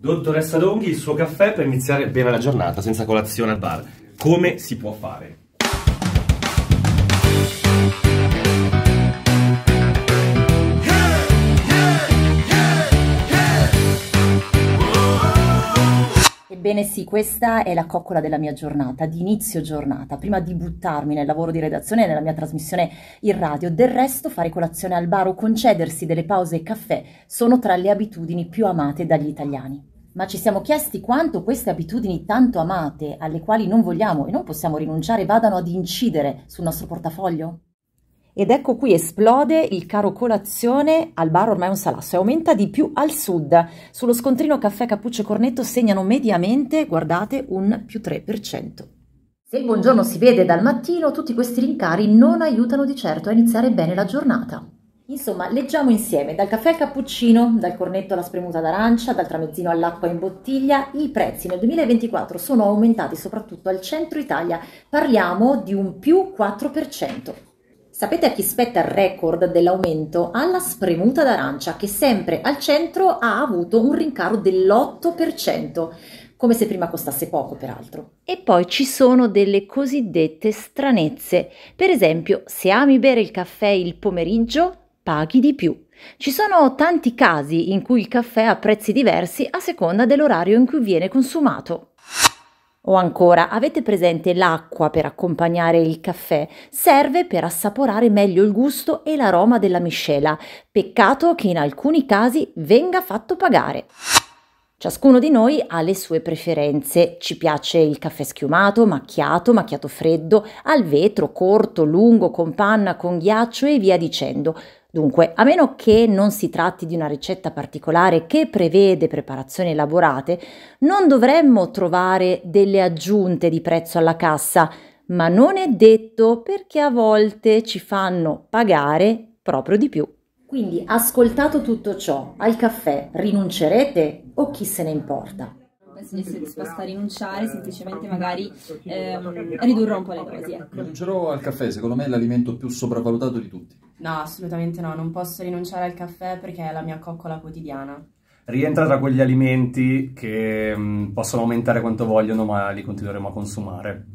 Dottoressa Donghi, il suo caffè per iniziare bene la giornata senza colazione al bar. Come si può fare? Bene, sì, questa è la coccola della mia giornata, di inizio giornata, prima di buttarmi nel lavoro di redazione e nella mia trasmissione in radio. Del resto, fare colazione al bar o concedersi delle pause e caffè sono tra le abitudini più amate dagli italiani. Ma ci siamo chiesti quanto queste abitudini tanto amate, alle quali non vogliamo e non possiamo rinunciare, vadano ad incidere sul nostro portafoglio? Ed ecco qui esplode il caro colazione al bar ormai un salasso e aumenta di più al sud. Sullo scontrino caffè cappuccio cornetto segnano mediamente, guardate, un più 3%. Se il buongiorno si vede dal mattino, tutti questi rincari non aiutano di certo a iniziare bene la giornata. Insomma, leggiamo insieme dal caffè al cappuccino, dal cornetto alla spremuta d'arancia, dal tramezzino all'acqua in bottiglia, i prezzi nel 2024 sono aumentati soprattutto al centro Italia, parliamo di un più 4%. Sapete a chi spetta il record dell'aumento? Alla spremuta d'arancia, che sempre al centro ha avuto un rincaro dell'8%, come se prima costasse poco peraltro. E poi ci sono delle cosiddette stranezze. Per esempio, se ami bere il caffè il pomeriggio, paghi di più. Ci sono tanti casi in cui il caffè ha prezzi diversi a seconda dell'orario in cui viene consumato. O ancora, avete presente l'acqua per accompagnare il caffè? Serve per assaporare meglio il gusto e l'aroma della miscela. Peccato che in alcuni casi venga fatto pagare. Ciascuno di noi ha le sue preferenze, ci piace il caffè schiumato, macchiato, macchiato freddo, al vetro, corto, lungo, con panna, con ghiaccio e via dicendo. Dunque, a meno che non si tratti di una ricetta particolare che prevede preparazioni elaborate, non dovremmo trovare delle aggiunte di prezzo alla cassa, ma non è detto perché a volte ci fanno pagare proprio di più. Quindi, ascoltato tutto ciò, al caffè rinuncerete o chi se ne importa? penso di essere disposta a rinunciare, semplicemente magari ehm, ridurrò un po' le cose. Ecco. Rinuncerò al caffè, secondo me è l'alimento più sopravvalutato di tutti. No, assolutamente no, non posso rinunciare al caffè perché è la mia coccola quotidiana. Rientra tra quegli alimenti che mh, mm, possono aumentare quanto vogliono, ma li continueremo a consumare.